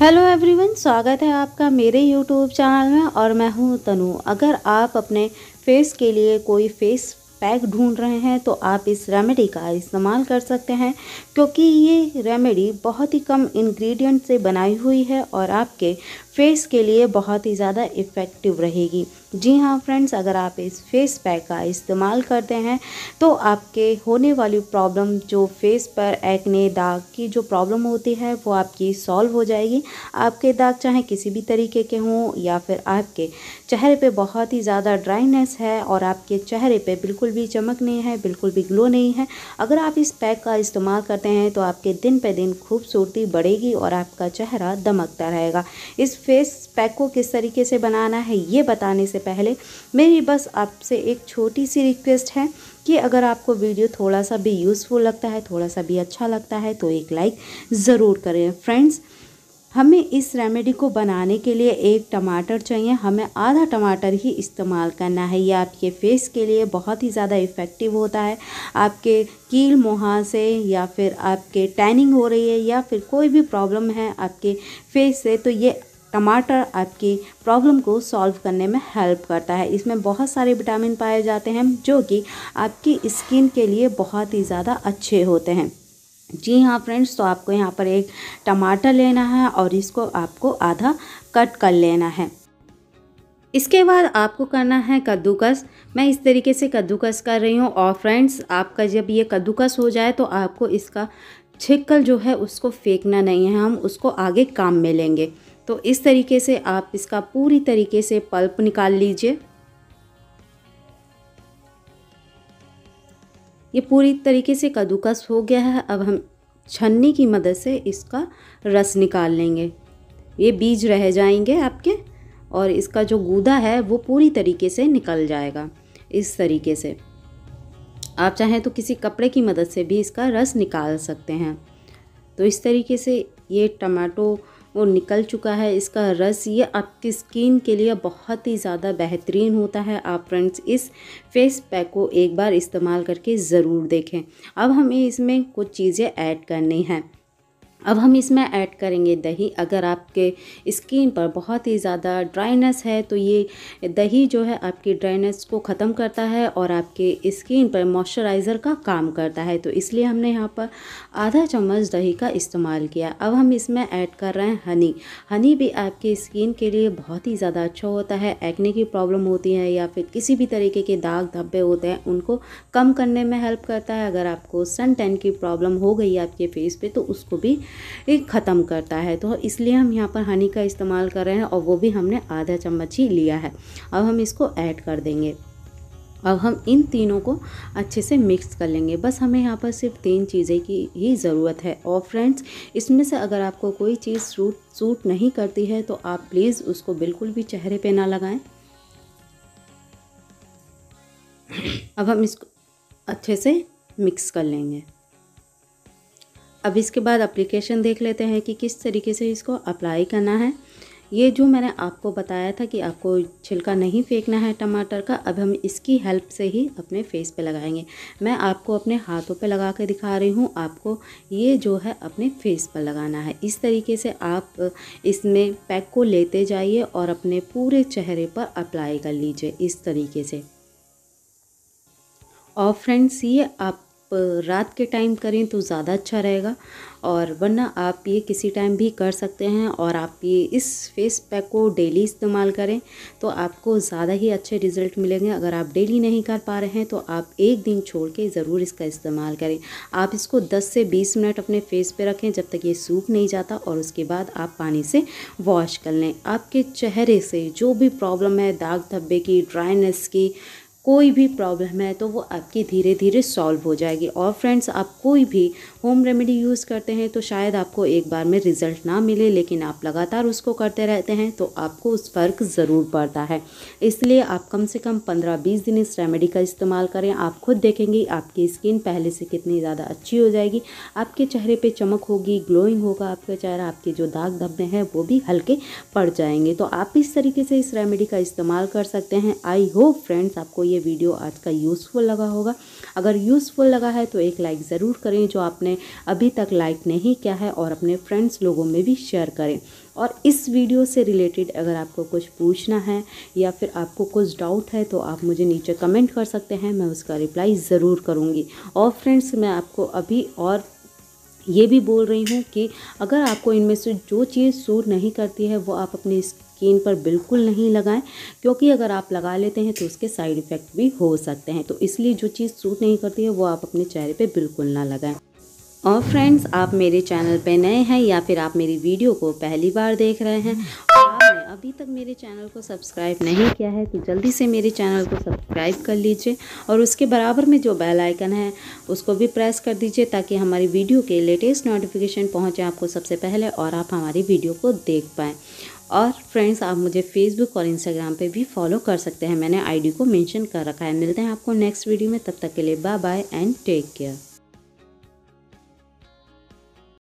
hello everyone स्वागत है आपका मेरे यूट्यूब चैनल में और मैं हूं तनु अगर आप अपने फेस के लिए कोई फेस पैक ढूंढ रहे हैं तो आप इस रेमेडी का इस्तेमाल कर सकते हैं क्योंकि ये रेमेडी बहुत ही कम इंग्रेडिएंट से बनाई हुई है और आपके फेस के लिए बहुत ही ज़्यादा इफ़ेक्टिव रहेगी जी हाँ फ्रेंड्स अगर आप इस फेस पैक का इस्तेमाल करते हैं तो आपके होने वाली प्रॉब्लम जो फेस पर एक्ने दाग की जो प्रॉब्लम होती है वो आपकी सॉल्व हो जाएगी आपके दाग चाहे किसी भी तरीके के हों या फिर आपके चेहरे पे बहुत ही ज़्यादा ड्राइनेस है और आपके चेहरे पे बिल्कुल भी चमक नहीं है बिल्कुल भी ग्लो नहीं है अगर आप इस पैक का इस्तेमाल करते हैं तो आपके दिन पे दिन खूबसूरती बढ़ेगी और आपका चेहरा दमकता रहेगा इस फेस पैक को किस तरीके से बनाना है ये बताने से पहले मेरी बस आपसे एक छोटी सी रिक्वेस्ट है कि अगर आपको वीडियो थोड़ा सा भी यूज़फुल लगता है थोड़ा सा भी अच्छा लगता है तो एक लाइक ज़रूर करें फ्रेंड्स हमें इस रेमेडी को बनाने के लिए एक टमाटर चाहिए हमें आधा टमाटर ही इस्तेमाल करना है ये आपके फेस के लिए बहुत ही ज़्यादा इफ़ेक्टिव होता है आपके कील मुहा से या फिर आपके टैनिंग हो रही है या फिर कोई भी प्रॉब्लम है आपके फेस से तो ये टमाटर आपकी प्रॉब्लम को सॉल्व करने में हेल्प करता है इसमें बहुत सारे विटामिन पाए जाते हैं जो कि आपकी स्किन के लिए बहुत ही ज़्यादा अच्छे होते हैं जी हाँ फ्रेंड्स तो आपको यहाँ पर एक टमाटर लेना है और इसको आपको आधा कट कर लेना है इसके बाद आपको करना है कद्दूकस मैं इस तरीके से कद्दूकस कर रही हूँ और फ्रेंड्स आपका जब ये कद्दूकस हो जाए तो आपको इसका छिक्कल जो है उसको फेंकना नहीं है हम उसको आगे काम में लेंगे तो इस तरीके से आप इसका पूरी तरीके से पल्प निकाल लीजिए ये पूरी तरीके से कद्दूकस हो गया है अब हम छन्नी की मदद से इसका रस निकाल लेंगे ये बीज रह जाएंगे आपके और इसका जो गूदा है वो पूरी तरीके से निकल जाएगा इस तरीके से आप चाहें तो किसी कपड़े की मदद से भी इसका रस निकाल सकते हैं तो इस तरीके से ये टमाटो वो निकल चुका है इसका रस ये आपकी स्किन के लिए बहुत ही ज़्यादा बेहतरीन होता है आप फ्रेंड्स इस फेस पैक को एक बार इस्तेमाल करके ज़रूर देखें अब हमें इसमें कुछ चीज़ें ऐड करनी हैं अब हम इसमें ऐड करेंगे दही अगर आपके स्किन पर बहुत ही ज़्यादा ड्राइनेस है तो ये दही जो है आपकी ड्राइनेस को ख़त्म करता है और आपके स्किन पर मॉइस्चराइज़र का काम करता है तो इसलिए हमने यहाँ पर आधा चम्मच दही का इस्तेमाल किया अब हम इसमें ऐड कर रहे हैं हनी हनी भी आपके स्किन के लिए बहुत ही ज़्यादा अच्छा होता है एक्ने की प्रॉब्लम होती है या फिर किसी भी तरीके के दाग धब्बे होते हैं उनको कम करने में हेल्प करता है अगर आपको सन टैन की प्रॉब्लम हो गई आपके फेस पर तो उसको भी ख़त्म करता है तो इसलिए हम यहाँ पर हनी का इस्तेमाल कर रहे हैं और वो भी हमने आधा चम्मच ही लिया है अब हम इसको ऐड कर देंगे अब हम इन तीनों को अच्छे से मिक्स कर लेंगे बस हमें यहाँ पर सिर्फ तीन चीज़ें की ही ज़रूरत है और फ्रेंड्स इसमें से अगर आपको कोई चीज़ सूट सूट नहीं करती है तो आप प्लीज़ उसको बिल्कुल भी चेहरे पे ना लगाएं अब हम इसको अच्छे से मिक्स कर लेंगे अब इसके बाद अप्लीकेशन देख लेते हैं कि किस तरीके से इसको अप्लाई करना है ये जो मैंने आपको बताया था कि आपको छिलका नहीं फेंकना है टमाटर का अब हम इसकी हेल्प से ही अपने फेस पे लगाएंगे मैं आपको अपने हाथों पे लगा के दिखा रही हूँ आपको ये जो है अपने फेस पर लगाना है इस तरीके से आप इसमें पैक को लेते जाइए और अपने पूरे चेहरे पर अप्लाई कर लीजिए इस तरीके से और फ्रेंड्स ये आप रात के टाइम करें तो ज़्यादा अच्छा रहेगा और वरना आप ये किसी टाइम भी कर सकते हैं और आप ये इस फेस पैक को डेली इस्तेमाल करें तो आपको ज़्यादा ही अच्छे रिज़ल्ट मिलेंगे अगर आप डेली नहीं कर पा रहे हैं तो आप एक दिन छोड़ के ज़रूर इसका इस्तेमाल करें आप इसको 10 से 20 मिनट अपने फेस पे रखें जब तक ये सूख नहीं जाता और उसके बाद आप पानी से वॉश कर लें आपके चेहरे से जो भी प्रॉब्लम है दाग धब्बे की ड्राइनेस की कोई भी प्रॉब्लम है तो वो आपकी धीरे धीरे सॉल्व हो जाएगी और फ्रेंड्स आप कोई भी होम रेमेडी यूज़ करते हैं तो शायद आपको एक बार में रिज़ल्ट ना मिले लेकिन आप लगातार उसको करते रहते हैं तो आपको उस फ़र्क ज़रूर पड़ता है इसलिए आप कम से कम पंद्रह बीस दिन इस रेमेडी का इस्तेमाल करें आप खुद देखेंगे आपकी स्किन पहले से कितनी ज़्यादा अच्छी हो जाएगी आपके चेहरे पर चमक होगी ग्लोइंग होगा आपका चेहरा आपके जो दाग धब्बे हैं वो भी हल्के पड़ जाएंगे तो आप इस तरीके से इस रेमेडी का इस्तेमाल कर सकते हैं आई होप फ्रेंड्स आपको ये वीडियो आज का यूज़फुल लगा होगा अगर यूज़फुल लगा है तो एक लाइक ज़रूर करें जो आपने अभी तक लाइक नहीं किया है और अपने फ्रेंड्स लोगों में भी शेयर करें और इस वीडियो से रिलेटेड अगर आपको कुछ पूछना है या फिर आपको कुछ डाउट है तो आप मुझे नीचे कमेंट कर सकते हैं मैं उसका रिप्लाई ज़रूर करूँगी और फ्रेंड्स मैं आपको अभी और ये भी बोल रही हूँ कि अगर आपको इनमें से जो चीज़ सूट नहीं करती है वो आप अपनी स्किन पर बिल्कुल नहीं लगाएं क्योंकि अगर आप लगा लेते हैं तो उसके साइड इफ़ेक्ट भी हो सकते हैं तो इसलिए जो चीज़ सूट नहीं करती है वो आप अपने चेहरे पर बिल्कुल ना लगाएँ और फ्रेंड्स आप मेरे चैनल पर नए हैं या फिर आप मेरी वीडियो को पहली बार देख रहे हैं और आपने अभी तक मेरे चैनल को सब्सक्राइब नहीं किया है तो जल्दी से मेरे चैनल को सब्सक्राइब कर लीजिए और उसके बराबर में जो बेल आइकन है उसको भी प्रेस कर दीजिए ताकि हमारी वीडियो के लेटेस्ट नोटिफिकेशन पहुंचे आपको सबसे पहले और आप हमारी वीडियो को देख पाएँ और फ्रेंड्स आप मुझे फेसबुक और इंस्टाग्राम पे भी फॉलो कर सकते हैं मैंने आईडी को मेंशन कर रखा है मिलते हैं आपको नेक्स्ट वीडियो में तब तक के लिए bye bye and take care